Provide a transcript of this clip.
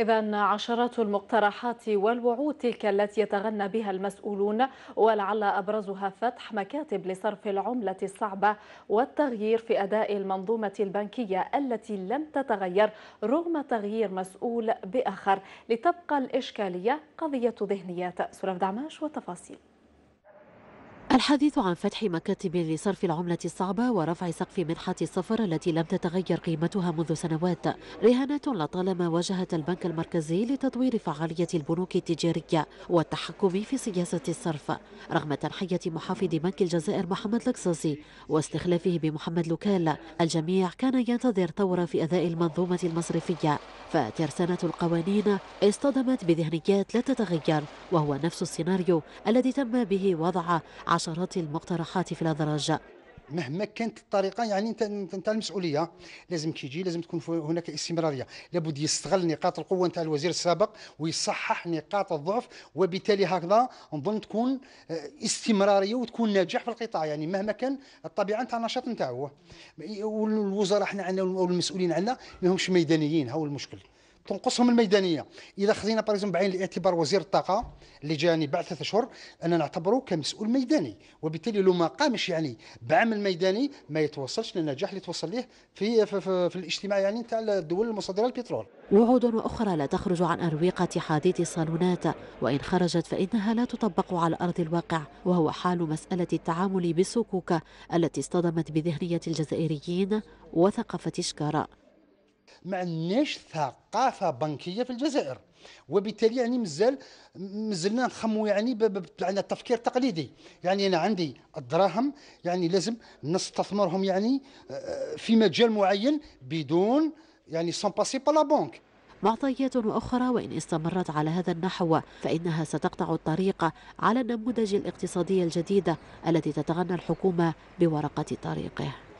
إذا عشرات المقترحات والوعود تلك التي يتغنى بها المسؤولون ولعل أبرزها فتح مكاتب لصرف العملة الصعبة والتغيير في أداء المنظومة البنكية التي لم تتغير رغم تغيير مسؤول بآخر لتبقى الإشكالية قضية ذهنيات سلف دعماش والتفاصيل الحديث عن فتح مكاتب لصرف العملة الصعبة ورفع سقف منحة السفر التي لم تتغير قيمتها منذ سنوات رهانات لطالما واجهت البنك المركزي لتطوير فعالية البنوك التجارية والتحكم في سياسة الصرف رغم تنحية محافظ بنك الجزائر محمد لكساسي واستخلافه بمحمد لوكال الجميع كان ينتظر ثورة في أداء المنظومة المصرفية فترسانة القوانين اصطدمت بذهنيات لا تتغير وهو نفس السيناريو الذي تم به وضع عشرات المقترحات في الأدراج مهما كانت الطريقه يعني انت انت المسؤوليه لازم كيجي لازم تكون هناك استمراريه لابد يستغل نقاط القوه نتاع الوزير السابق ويصحح نقاط الضعف وبالتالي هكذا نظن تكون آه، استمراريه وتكون ناجح في القطاع يعني مهما كان الطبيعه نتاع النشاط نتاعو والوزراء حنا عندنا والمسؤولين عندنا ماهمش ميدانيين هو المشكل تنقصهم الميدانيه اذا خذينا باريزون بعين الاعتبار وزير الطاقه اللي جاني بعد ثلاث اشهر انا نعتبره كمسؤول ميداني وبالتالي لو ما قامش يعني بعمل ميداني ما يتوصلش للنجاح اللي توصل ليه في في, في, في الاجتماع يعني نتاع الدول المصدره للبترول وعود اخرى لا تخرج عن اروقه حديد الصالونات وان خرجت فانها لا تطبق على ارض الواقع وهو حال مساله التعامل بالسكوك التي اصطدمت بذهنيه الجزائريين وثقافه شكاره ما عندناش ثقافه بنكيه في الجزائر وبالتالي يعني مازال مازلنا نخمو يعني على التفكير التقليدي يعني انا عندي الدراهم يعني لازم نستثمرهم يعني آه، في مجال معين بدون يعني سون باسي با لا بونك معطيات أخرى وإن استمرت على هذا النحو فإنها ستقطع الطريق على النموذج الاقتصادي الجديد الذي تتغنى الحكومة بورقة طريقه